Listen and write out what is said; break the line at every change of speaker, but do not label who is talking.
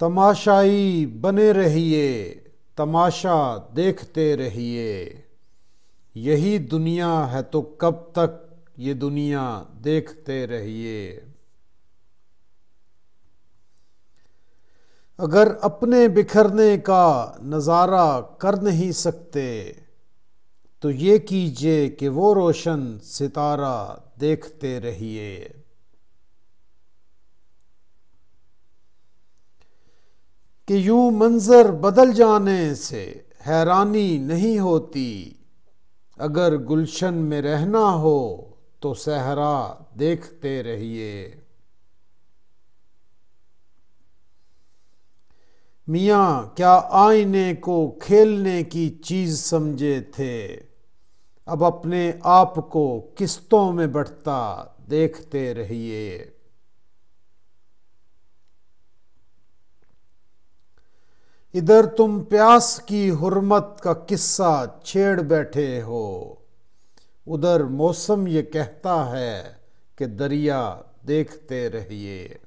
तमाशाई बने रहिए तमाशा देखते रहिए यही दुनिया है तो कब तक ये दुनिया देखते रहिए अगर अपने बिखरने का नज़ारा कर नहीं सकते तो ये कीजिए कि वो रोशन सितारा देखते रहिए कि यूं मंज़र बदल जाने से हैरानी नहीं होती अगर गुलशन में रहना हो तो सहरा देखते रहिए मियाँ क्या आईने को खेलने की चीज़ समझे थे अब अपने आप को किस्तों में बढ़ता देखते रहिए इधर तुम प्यास की हुरमत का किस्सा छेड़ बैठे हो उधर मौसम ये कहता है कि दरिया देखते रहिए